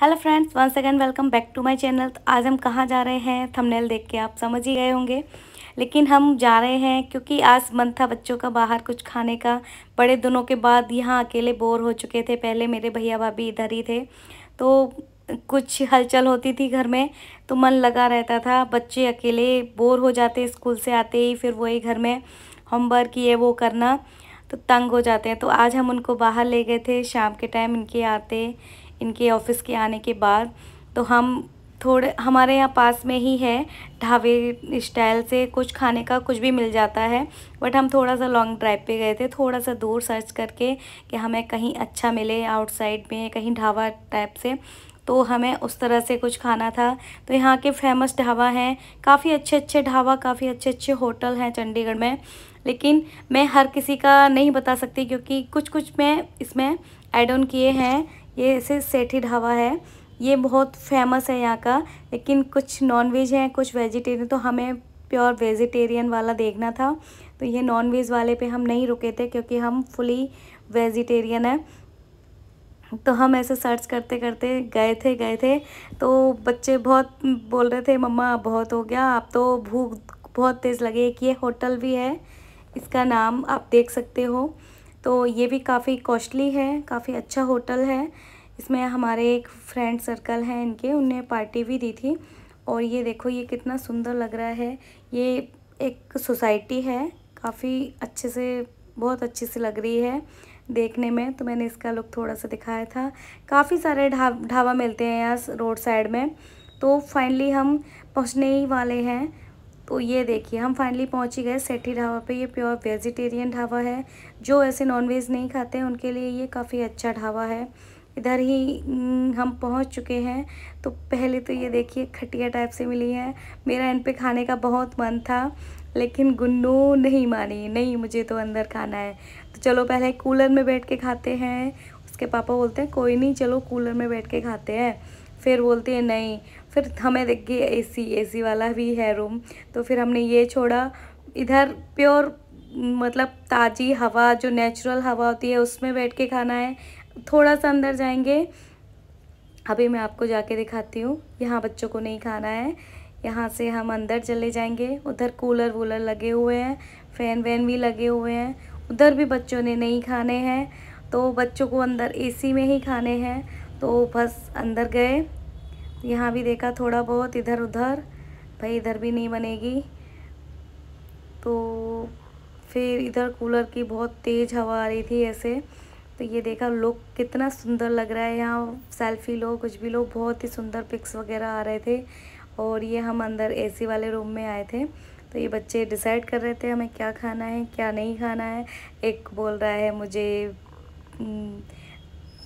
hello friends one second welcome back to my channel तो आज हम कहाँ जा रहे हैं थंबनेल देख के आप समझ ही गए होंगे लेकिन हम जा रहे हैं क्योंकि आज मन था बच्चों का बाहर कुछ खाने का बड़े दिनों के बाद यहाँ अकेले बोर हो चुके थे पहले मेरे भैया भाभी इधर ही थे तो कुछ हलचल होती थी घर में तो मन लगा रहता था बच्चे अकेले बोर हो जाते स्कूल से आते ही फिर वही घर में होमवर्क ये वो करना तो तंग हो जाते हैं तो आज हम उनको बाहर ले गए थे शाम के टाइम इनके आते इनके ऑफिस के आने के बाद तो हम थोड़े हमारे यहाँ पास में ही है ढाबे स्टाइल से कुछ खाने का कुछ भी मिल जाता है बट हम थोड़ा सा लॉन्ग ड्राइव पे गए थे थोड़ा सा दूर सर्च करके कि हमें कहीं अच्छा मिले आउटसाइड में कहीं ढाबा टाइप से तो हमें उस तरह से कुछ खाना था तो यहाँ के फेमस ढाबा हैं काफ़ी अच्छे अच्छे ढाबा काफ़ी अच्छे अच्छे होटल हैं चंडीगढ़ में लेकिन मैं हर किसी का नहीं बता सकती क्योंकि कुछ कुछ मैं इसमें ऐड ऑन किए हैं ये ऐसे सेठी ढाबा है ये बहुत फेमस है यहाँ का लेकिन कुछ नॉन वेज हैं कुछ वेजिटेरियन तो हमें प्योर वेजिटेरियन वाला देखना था तो ये नॉन वेज वाले पे हम नहीं रुके थे क्योंकि हम फुली वेजिटेरियन है तो हम ऐसे सर्च करते करते गए थे गए थे तो बच्चे बहुत बोल रहे थे मम्मा बहुत हो गया आप तो भूख बहुत तेज़ लगे कि ये होटल भी है इसका नाम आप देख सकते हो तो ये भी काफ़ी कॉस्टली है काफ़ी अच्छा होटल है इसमें हमारे एक फ्रेंड सर्कल हैं इनके उनने पार्टी भी दी थी और ये देखो ये कितना सुंदर लग रहा है ये एक सोसाइटी है काफ़ी अच्छे से बहुत अच्छी सी लग रही है देखने में तो मैंने इसका लुक थोड़ा सा दिखाया था काफ़ी सारे ढा ढाबा मिलते हैं यहाँ रोड साइड में तो फाइनली हम पहुँचने ही वाले हैं तो ये देखिए हम फाइनली पहुँच ही गए सेठी ढाबा पे ये प्योर वेजिटेरियन ढाबा है जो ऐसे नॉनवेज नहीं खाते हैं उनके लिए ये काफ़ी अच्छा ढाबा है इधर ही हम्म, हम पहुंच चुके हैं तो पहले तो ये देखिए खटिया टाइप से मिली है मेरा इन पे खाने का बहुत मन था लेकिन गुन्नू नहीं मानी नहीं मुझे तो अंदर खाना है तो चलो पहले कूलर में बैठ के खाते हैं उसके पापा बोलते हैं कोई नहीं चलो कूलर में बैठ के खाते हैं फिर बोलते हैं नहीं फिर हमें देखिए ए सी वाला भी है रूम तो फिर हमने ये छोड़ा इधर प्योर मतलब ताज़ी हवा जो नेचुरल हवा होती है उसमें बैठ के खाना है थोड़ा सा अंदर जाएंगे अभी मैं आपको जाके दिखाती हूँ यहाँ बच्चों को नहीं खाना है यहाँ से हम अंदर चले जाएंगे उधर कूलर वूलर लगे हुए हैं फ़ैन वैन भी लगे हुए हैं उधर भी बच्चों ने नहीं खाने हैं तो बच्चों को अंदर एसी में ही खाने हैं तो बस अंदर गए यहाँ भी देखा थोड़ा बहुत इधर उधर भाई इधर भी नहीं बनेगी तो फिर इधर कूलर की बहुत तेज़ हवा आ रही थी ऐसे तो ये देखा लोग कितना सुंदर लग रहा है यहाँ सेल्फी लो कुछ भी लो बहुत ही सुंदर पिक्स वगैरह आ रहे थे और ये हम अंदर एसी वाले रूम में आए थे तो ये बच्चे डिसाइड कर रहे थे हमें क्या खाना है क्या नहीं खाना है एक बोल रहा है मुझे हम्म,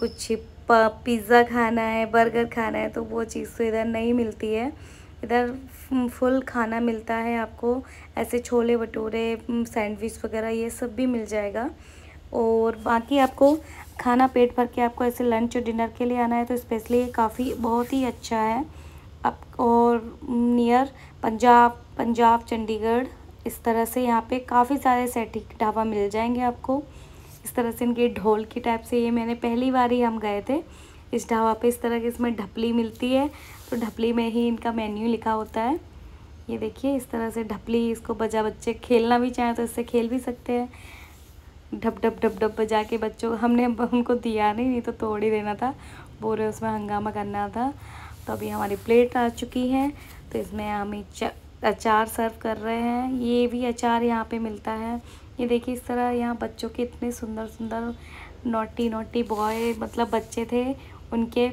कुछ पिज़्ज़ा खाना है बर्गर खाना है तो वो चीज़ तो इधर नहीं मिलती है इधर फुल खाना मिलता है आपको ऐसे छोले भटूरे सैंडविच वगैरह ये सब भी मिल जाएगा और बाकी आपको खाना पेट भर के आपको ऐसे लंच और डिनर के लिए आना है तो स्पेशली ये काफ़ी बहुत ही अच्छा है अब और नियर पंजाब पंजाब चंडीगढ़ इस तरह से यहाँ पे काफ़ी सारे सैटिक ढाबा मिल जाएंगे आपको इस तरह से इनके ढोल की टाइप से ये मैंने पहली बार ही हम गए थे इस ढाबा पे इस तरह की इसमें ढपली मिलती है तो ढपली में ही इनका मेन्यू लिखा होता है ये देखिए इस तरह से ढपली इसको बजा बच्चे खेलना भी चाहें तो इससे खेल भी सकते हैं ढप ढप ढप ढप बजा के बच्चों हमने उनको दिया नहीं नहीं तो तोड़ ही देना था बोरे उसमें हंगामा करना था तो अभी हमारी प्लेट आ चुकी है तो इसमें हम अचार सर्व कर रहे हैं ये भी अचार यहाँ पे मिलता है ये देखिए इस तरह यहाँ बच्चों के इतने सुंदर सुंदर नोटी नोटी बॉय मतलब बच्चे थे उनके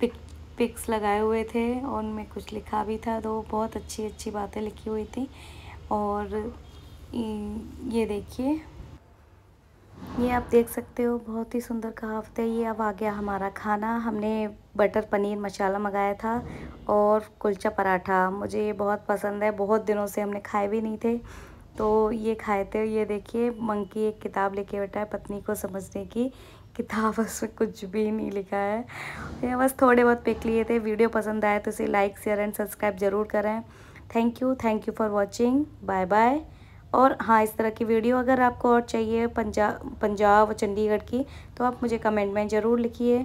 पिक पिक्स लगाए हुए थे और उनमें कुछ लिखा भी था तो बहुत अच्छी अच्छी बातें लिखी हुई थी और ये देखिए ये आप देख सकते हो बहुत ही सुंदर कहावत है ये अब आ गया हमारा खाना हमने बटर पनीर मसाला मंगाया था और कुलचा पराठा मुझे ये बहुत पसंद है बहुत दिनों से हमने खाए भी नहीं थे तो ये खाए थे ये देखिए मंकी एक किताब लेके बैठा है पत्नी को समझने की किताब उसमें कुछ भी नहीं लिखा है ये बस थोड़े बहुत पिक लिए थे वीडियो पसंद आए तो इसे लाइक शेयर एंड सब्सक्राइब ज़रूर करें thank you thank you for watching bye bye और हाँ इस तरह की वीडियो अगर आपको और चाहिए पंजाब पंजाब और चंडीगढ़ की तो आप मुझे कमेंट में ज़रूर लिखिए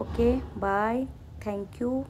ओके बाय थैंक यू